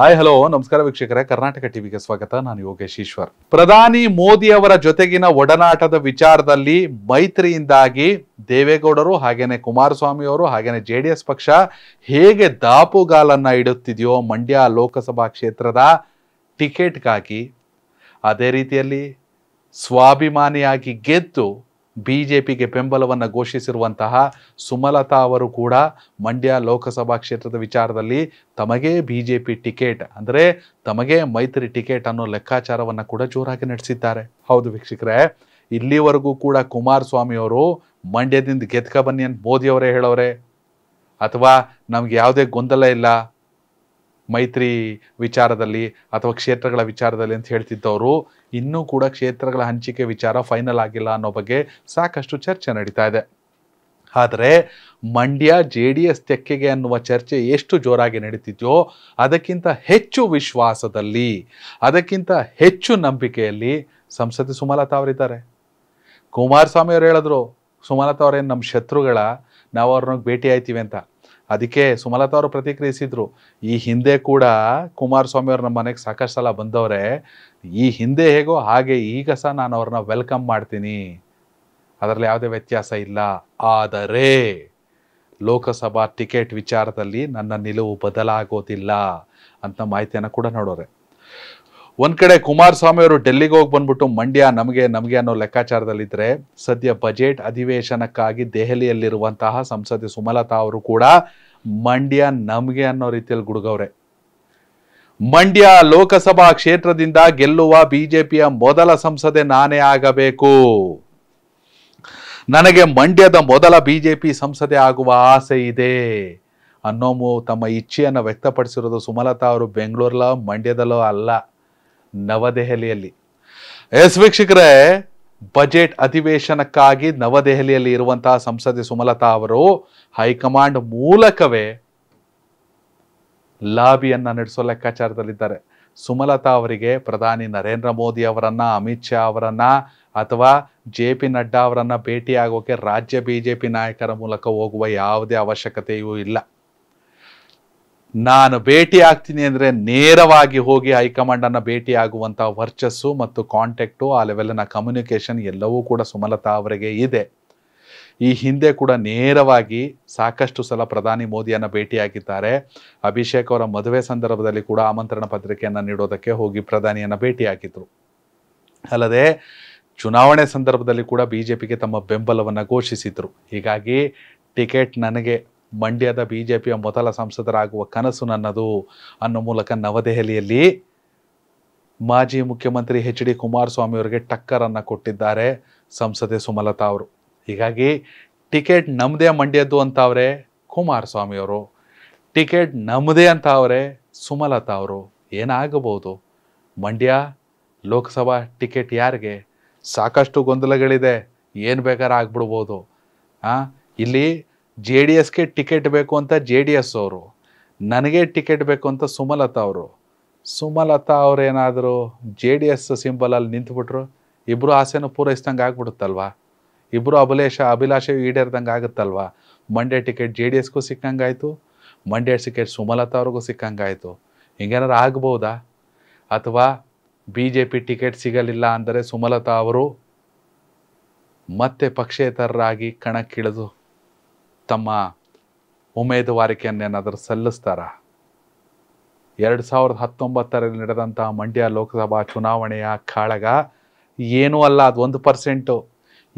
hi hello ನಮಸ್ಕಾರ ವೀಕ್ಷಕರೇ ಕರ್ನಾಟಕ ಟಿವಿಗೆ ಸ್ವಾಗತ ನಾನು ಯೋಗೇಶ್ ಈಶ್ವರ್ ಪ್ರಧಾನಿ ಮೋದಿ ಅವರ ಜೊತೆಗಿನ ಒಡನಾಟದ ವಿಚಾರದಲ್ಲಿ ಮೈತ್ರಿಯಿಂದಾಗಿ ದೇವೇಗೌಡರು ಹಾಗೇನೆ ಕುಮಾರಸ್ವಾಮಿ ಅವರು ಹಾಗೇನೆ ಜೆ ಡಿ ಎಸ್ ಪಕ್ಷ ಹೇಗೆ ದಾಪುಗಾಲನ್ನ ಇಡುತ್ತಿದೆಯೋ ಮಂಡ್ಯ ಲೋಕಸಭಾ ಕ್ಷೇತ್ರದ ಟಿಕೆಟ್ಗಾಗಿ ಅದೇ ರೀತಿಯಲ್ಲಿ ಸ್ವಾಭಿಮಾನಿಯಾಗಿ ಗೆದ್ದು ಬಿ ಜೆ ಪಿಗೆ ಬೆಂಬಲವನ್ನು ಘೋಷಿಸಿರುವಂತಹ ಸುಮಲತಾ ಅವರು ಕೂಡ ಮಂಡ್ಯ ಲೋಕಸಭಾ ಕ್ಷೇತ್ರದ ವಿಚಾರದಲ್ಲಿ ತಮಗೆ ಬಿ ಜೆ ಪಿ ಟಿಕೆಟ್ ಅಂದರೆ ತಮಗೆ ಮೈತ್ರಿ ಟಿಕೆಟ್ ಅನ್ನೋ ಲೆಕ್ಕಾಚಾರವನ್ನು ಕೂಡ ಜೋರಾಗಿ ನಡೆಸಿದ್ದಾರೆ ಹೌದು ವೀಕ್ಷಕರೇ ಇಲ್ಲಿವರೆಗೂ ಕೂಡ ಕುಮಾರಸ್ವಾಮಿ ಅವರು ಮಂಡ್ಯದಿಂದ ಗೆದ್ಕ ಬನ್ನಿ ಅಂತ ಮೋದಿಯವರೇ ಹೇಳೋರೆ ಅಥವಾ ನಮ್ಗೆ ಯಾವುದೇ ಗೊಂದಲ ಇಲ್ಲ ಮೈತ್ರಿ ವಿಚಾರದಲ್ಲಿ ಅಥವಾ ಕ್ಷೇತ್ರಗಳ ವಿಚಾರದಲ್ಲಿ ಅಂತ ಹೇಳ್ತಿದ್ದವರು ಇನ್ನೂ ಕೂಡ ಕ್ಷೇತ್ರಗಳ ಹಂಚಿಕೆ ವಿಚಾರ ಫೈನಲ್ ಆಗಿಲ್ಲ ಅನ್ನೋ ಬಗ್ಗೆ ಸಾಕಷ್ಟು ಚರ್ಚೆ ನಡೀತಾ ಇದೆ ಆದರೆ ಮಂಡ್ಯ ಜೆ ಡಿ ಎಸ್ ತೆಕ್ಕೆಗೆ ಅನ್ನುವ ಚರ್ಚೆ ಎಷ್ಟು ಜೋರಾಗಿ ನಡೀತಿದೆಯೋ ಅದಕ್ಕಿಂತ ಹೆಚ್ಚು ವಿಶ್ವಾಸದಲ್ಲಿ ಅದಕ್ಕಿಂತ ಹೆಚ್ಚು ನಂಬಿಕೆಯಲ್ಲಿ ಸಂಸದೆ ಸುಮಲತಾ ಅವರಿದ್ದಾರೆ ಕುಮಾರಸ್ವಾಮಿ ಅವರು ಹೇಳಿದ್ರು ಸುಮಲತಾ ಅವರೇನು ನಮ್ಮ ಶತ್ರುಗಳ ನಾವು ಅವ್ರನ್ನ ಭೇಟಿ ಆಯ್ತೀವಿ ಅಂತ ಅದಕ್ಕೆ ಸುಮಲತಾ ಅವರು ಪ್ರತಿಕ್ರಿಯಿಸಿದ್ರು ಈ ಹಿಂದೆ ಕೂಡ ಕುಮಾರಸ್ವಾಮಿ ಅವ್ರು ನಮ್ಮ ಮನೆಗೆ ಸಾಕಷ್ಟು ಸಲ ಬಂದವರೇ ಈ ಹಿಂದೆ ಹೇಗೋ ಹಾಗೆ ಈಗ ಸಹ ನಾನು ಅವ್ರನ್ನ ವೆಲ್ಕಮ್ ಮಾಡ್ತೀನಿ ಅದರಲ್ಲಿ ಯಾವುದೇ ವ್ಯತ್ಯಾಸ ಇಲ್ಲ ಆದರೆ ಲೋಕಸಭಾ ಟಿಕೆಟ್ ವಿಚಾರದಲ್ಲಿ ನನ್ನ ನಿಲುವು ಬದಲಾಗೋದಿಲ್ಲ ಅಂತ ಮಾಹಿತಿಯನ್ನು ಕೂಡ ನೋಡೋರೆ ಒಂದ್ ಕಡೆ ಕುಮಾರಸ್ವಾಮಿ ಅವರು ಡೆಲ್ಲಿಗೆ ಹೋಗಿ ಬಂದ್ಬಿಟ್ಟು ಮಂಡ್ಯ ನಮಗೆ ನಮಗೆ ಅನ್ನೋ ಲೆಕ್ಕಾಚಾರದಲ್ಲಿದ್ರೆ ಸದ್ಯ ಬಜೆಟ್ ಅಧಿವೇಶನಕ್ಕಾಗಿ ದೆಹಲಿಯಲ್ಲಿರುವಂತಹ ಸಂಸದೆ ಸುಮಲತಾ ಅವರು ಕೂಡ ಮಂಡ್ಯ ನಮಗೆ ಅನ್ನೋ ರೀತಿಯಲ್ಲಿ ಗುಡುಗವ್ರೆ ಮಂಡ್ಯ ಲೋಕಸಭಾ ಕ್ಷೇತ್ರದಿಂದ ಗೆಲ್ಲುವ ಬಿಜೆಪಿಯ ಮೊದಲ ಸಂಸದೆ ನಾನೇ ಆಗಬೇಕು ನನಗೆ ಮಂಡ್ಯದ ಮೊದಲ ಬಿಜೆಪಿ ಸಂಸದೆ ಆಗುವ ಆಸೆ ಇದೆ ಅನ್ನೋ ತಮ್ಮ ಇಚ್ಛೆಯನ್ನು ವ್ಯಕ್ತಪಡಿಸಿರೋದು ಸುಮಲತಾ ಅವರು ಬೆಂಗಳೂರಲ್ಲ ಮಂಡ್ಯದಲ್ಲೋ ಅಲ್ಲ ನವದೆಹಲಿಯಲ್ಲಿ ಎಸ್ ವೀಕ್ಷಕರೇ ಬಜೆಟ್ ಅಧಿವೇಶನಕ್ಕಾಗಿ ನವದೆಹಲಿಯಲ್ಲಿ ಇರುವಂತಹ ಸಂಸದೆ ಸುಮಲತಾ ಅವರು ಹೈಕಮಾಂಡ್ ಮೂಲಕವೇ ಲಾಬಿಯನ್ನ ನಡೆಸೋ ಲೆಕ್ಕಾಚಾರದಲ್ಲಿದ್ದಾರೆ ಸುಮಲತಾ ಅವರಿಗೆ ಪ್ರಧಾನಿ ನರೇಂದ್ರ ಮೋದಿ ಅವರನ್ನ ಅಮಿತ್ ಶಾ ಅವರನ್ನ ಅಥವಾ ಜೆ ಪಿ ನಡ್ಡಾ ಅವರನ್ನ ಭೇಟಿಯಾಗೋಕೆ ರಾಜ್ಯ ಬಿಜೆಪಿ ನಾಯಕರ ಮೂಲಕ ಹೋಗುವ ಯಾವುದೇ ಅವಶ್ಯಕತೆಯೂ ಇಲ್ಲ ನಾನು ಭೇಟಿ ಆಗ್ತೀನಿ ಅಂದರೆ ನೇರವಾಗಿ ಹೋಗಿ ಹೈಕಮಾಂಡನ್ನು ಭೇಟಿಯಾಗುವಂಥ ವರ್ಚಸ್ಸು ಮತ್ತು ಕಾಂಟ್ಯಾಕ್ಟು ಆ ಲೆವೆಲ್ನ ಕಮ್ಯುನಿಕೇಷನ್ ಎಲ್ಲವೂ ಕೂಡ ಸುಮಲತಾ ಅವರಿಗೆ ಇದೆ ಈ ಹಿಂದೆ ಕೂಡ ನೇರವಾಗಿ ಸಾಕಷ್ಟು ಸಲ ಪ್ರಧಾನಿ ಮೋದಿಯನ್ನು ಭೇಟಿಯಾಗಿದ್ದಾರೆ ಅಭಿಷೇಕ್ ಅವರ ಮದುವೆ ಸಂದರ್ಭದಲ್ಲಿ ಕೂಡ ಆಮಂತ್ರಣ ಪತ್ರಿಕೆಯನ್ನು ನೀಡೋದಕ್ಕೆ ಹೋಗಿ ಪ್ರಧಾನಿಯನ್ನು ಭೇಟಿಯಾಗಿದ್ದರು ಅಲ್ಲದೆ ಚುನಾವಣೆ ಸಂದರ್ಭದಲ್ಲಿ ಕೂಡ ಬಿ ಜೆ ಪಿಗೆ ತಮ್ಮ ಬೆಂಬಲವನ್ನು ಘೋಷಿಸಿದರು ಹೀಗಾಗಿ ಟಿಕೆಟ್ ನನಗೆ ಮಂಡ್ಯದ ಬಿ ಜೆ ಪಿಯ ಮೊದಲ ಸಂಸದರಾಗುವ ಕನಸು ನನ್ನದು ಅನ್ನೋ ಮೂಲಕ ನವದೆಹಲಿಯಲ್ಲಿ ಮಾಜಿ ಮುಖ್ಯಮಂತ್ರಿ ಎಚ್ ಡಿ ಕುಮಾರಸ್ವಾಮಿ ಅವರಿಗೆ ಟಕ್ಕರನ್ನು ಕೊಟ್ಟಿದ್ದಾರೆ ಸಂಸದೆ ಸುಮಲತಾ ಅವರು ಹೀಗಾಗಿ ಟಿಕೆಟ್ ನಮ್ಮದೇ ಮಂಡ್ಯದ್ದು ಅವರೇ ಕುಮಾರಸ್ವಾಮಿ ಅವರು ಟಿಕೆಟ್ ನಮ್ಮದೇ ಅಂತ ಅವರೇ ಸುಮಲತಾ ಅವರು ಏನಾಗಬಹುದು ಮಂಡ್ಯ ಲೋಕಸಭಾ ಟಿಕೆಟ್ ಯಾರಿಗೆ ಸಾಕಷ್ಟು ಗೊಂದಲಗಳಿದೆ ಏನು ಬೇಕಾದ್ರೆ ಆಗ್ಬಿಡ್ಬೋದು ಇಲ್ಲಿ ಜೆ ಡಿ ಎಸ್ಗೆ ಟಿಕೆಟ್ ಬೇಕು ಅಂತ ಜೆ ಡಿ ಎಸ್ ಅವರು ನನಗೆ ಟಿಕೆಟ್ ಬೇಕು ಅಂತ ಸುಮಲತಾ ಅವರು ಸುಮಲತಾ ಅವರೇನಾದರೂ ಜೆ ಡಿ ಎಸ್ ಸಿಂಬಲಲ್ಲಿ ನಿಂತುಬಿಟ್ರು ಇಬ್ಬರು ಆಸೆನೂ ಪೂರೈಸ್ದಂಗೆ ಆಗ್ಬಿಡುತ್ತಲ್ವಾ ಇಬ್ಬರು ಅಭಿಲೇಷ ಅಭಿಲಾಷೆ ಈಡೇರ್ದಂಗೆ ಆಗುತ್ತಲ್ವ ಮಂಡ್ಯ ಟಿಕೆಟ್ ಜೆ ಡಿ ಎಸ್ಗೂ ಸಿಕ್ಕಂಗಾಯಿತು ಮಂಡ್ಯ ಟಿಕೆಟ್ ಸುಮಲತಾ ಅವ್ರಿಗೂ ಸಿಕ್ಕಂಗಾಯಿತು ಹಿಂಗೇನಾರು ಆಗ್ಬೋದಾ ಅಥವಾ ಬಿ ಜೆ ಪಿ ಟಿಕೆಟ್ ಸಿಗಲಿಲ್ಲ ಅಂದರೆ ಸುಮಲತಾ ಅವರು ಮತ್ತೆ ಪಕ್ಷೇತರರಾಗಿ ಕಣಕ್ಕಿಳಿದು ತಮ್ಮ ಉಮೇದುವಾರಿಕೆಯನ್ನೇನಾದರೂ ಸಲ್ಲಿಸ್ತಾರ ಎರಡು ಸಾವಿರದ ಹತ್ತೊಂಬತ್ತರಲ್ಲಿ ನಡೆದಂತಹ ಮಂಡ್ಯ ಲೋಕಸಭಾ ಚುನಾವಣೆಯ ಕಾಳಗ ಏನೂ ಅಲ್ಲ ಅದು ಒಂದು ಪರ್ಸೆಂಟು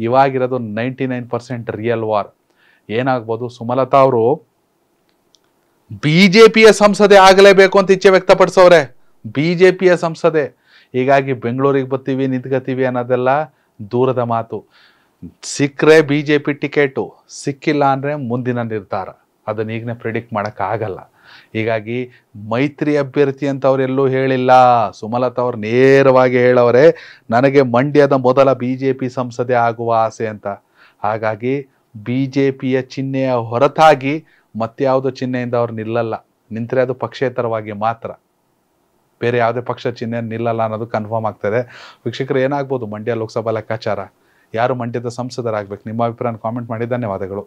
ಇವಾಗಿರೋದು ninety nine percent real war ಏನಾಗ್ಬೋದು ಸುಮಲತಾ ಅವರು ಬಿ ಜೆ ಪಿಯ ಸಂಸದೆ ಆಗಲೇಬೇಕು ಅಂತ ಇಚ್ಛೆ ವ್ಯಕ್ತಪಡಿಸೋರೆ ಬಿ ಜೆ ಪಿಯ ಸಂಸದೆ ಹೀಗಾಗಿ ಬೆಂಗಳೂರಿಗೆ ಬರ್ತೀವಿ ನಿಂತ್ಕೋತೀವಿ ಅನ್ನೋದೆಲ್ಲ ದೂರದ ಮಾತು ಸಿಕ್ಕರೆ ಬಿ ಜೆ ಪಿ ಟಿಕೆಟು ಸಿಕ್ಕಿಲ್ಲ ಅಂದರೆ ಮುಂದಿನ ನಿರ್ಧಾರ ಅದನ್ನ ಈಗನೇ ಪ್ರಿಡಿಕ್ಟ್ ಮಾಡೋಕ್ಕಾಗಲ್ಲ ಹೀಗಾಗಿ ಮೈತ್ರಿ ಅಭ್ಯರ್ಥಿ ಅಂತ ಅವರೆಲ್ಲೂ ಹೇಳಿಲ್ಲ ಸುಮಲತಾ ಅವ್ರು ನೇರವಾಗಿ ಹೇಳೋರೆ ನನಗೆ ಮಂಡ್ಯದ ಮೊದಲ ಬಿ ಜೆ ಪಿ ಸಂಸದೆ ಆಗುವ ಆಸೆ ಅಂತ ಹಾಗಾಗಿ ಬಿ ಜೆ ಪಿಯ ಚಿಹ್ನೆಯ ಹೊರತಾಗಿ ಮತ್ಯಾವುದೋ ಚಿಹ್ನೆಯಿಂದ ಅವ್ರು ನಿಲ್ಲಲ್ಲ ನಿಂತರೆ ಅದು ಪಕ್ಷೇತರವಾಗಿ ಮಾತ್ರ ಬೇರೆ ಯಾವುದೇ ಪಕ್ಷ ಚಿಹ್ನೆ ನಿಲ್ಲಲ್ಲ ಅನ್ನೋದು ಕನ್ಫರ್ಮ್ ಆಗ್ತದೆ ವೀಕ್ಷಕರು ಏನಾಗ್ಬೋದು ಮಂಡ್ಯ ಲೋಕಸಭಾ ಲೆಕ್ಕಾಚಾರ ಯಾರು ಮಂಡ್ಯದ ಸಂಸದರಾಗಬೇಕು ನಿಮ್ಮ ಅಭಿಪ್ರಾಯ ಕಾಮೆಂಟ್ ಮಾಡಿ ಧನ್ಯವಾದಗಳು